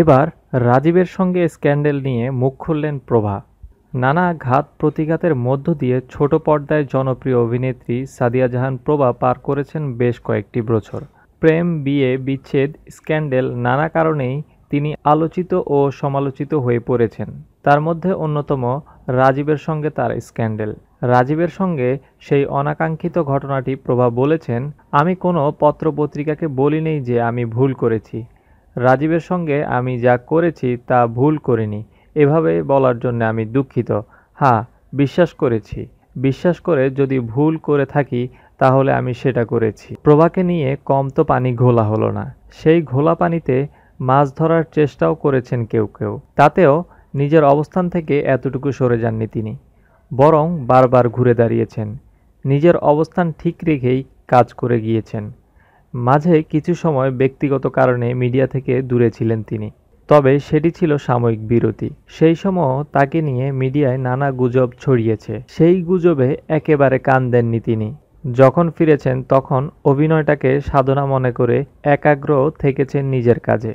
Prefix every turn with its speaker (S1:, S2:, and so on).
S1: এবার রাজীবের সঙ্গে স্ক্যান্ডেল নিয়ে মুখ খুললেন প্রভা নানা ঘাত প্রতিঘাতের মধ্য দিয়ে ছোট পর্দায় জনপ্রিয় অভিনেত্রী সাদিয়া জাহান প্রভা পার করেছেন বেশ কয়েকটি বছর প্রেম বিয়ে বিচ্ছেদ স্ক্যান্ডেল নানা কারণেই তিনি আলোচিত ও সমালোচিত হয়ে পড়েছেন তার মধ্যে অন্যতম রাজীবের সঙ্গে তার স্ক্যান্ডেল রাজীবের সঙ্গে সেই অনাকাঙ্ক্ষিত ঘটনাটি প্রভা বলেছেন আমি কোনো পত্রপত্রিকাকে বলিনি যে আমি ভুল করেছি রাজীবের সঙ্গে আমি যা করেছি তা ভুল করিনি এভাবে বলার জন্য আমি দুঃখিত হ্যাঁ বিশ্বাস করেছি বিশ্বাস করে যদি ভুল করে থাকি তাহলে আমি সেটা করেছি প্রভাকে নিয়ে কম তো পানি ঘোলা হলো না সেই ঘোলা পানিতে মাছ ধরার চেষ্টাও করেছেন কেউ কেউ তাতেও নিজের অবস্থান থেকে এতটুকু সরে যাননি তিনি বরং বারবার ঘুরে দাঁড়িয়েছেন নিজের অবস্থান ঠিক রেখেই কাজ করে গিয়েছেন মাঝে কিছু সময় ব্যক্তিগত কারণে মিডিয়া থেকে দূরে ছিলেন তিনি তবে সেটি ছিল সাময়িক বিরতি সেই সময় তাকে নিয়ে মিডিয়ায় নানা গুজব ছড়িয়েছে সেই গুজবে একেবারে কান দেননি তিনি যখন ফিরেছেন তখন অভিনয়টাকে সাধনা মনে করে একাগ্র থেকেছেন নিজের কাজে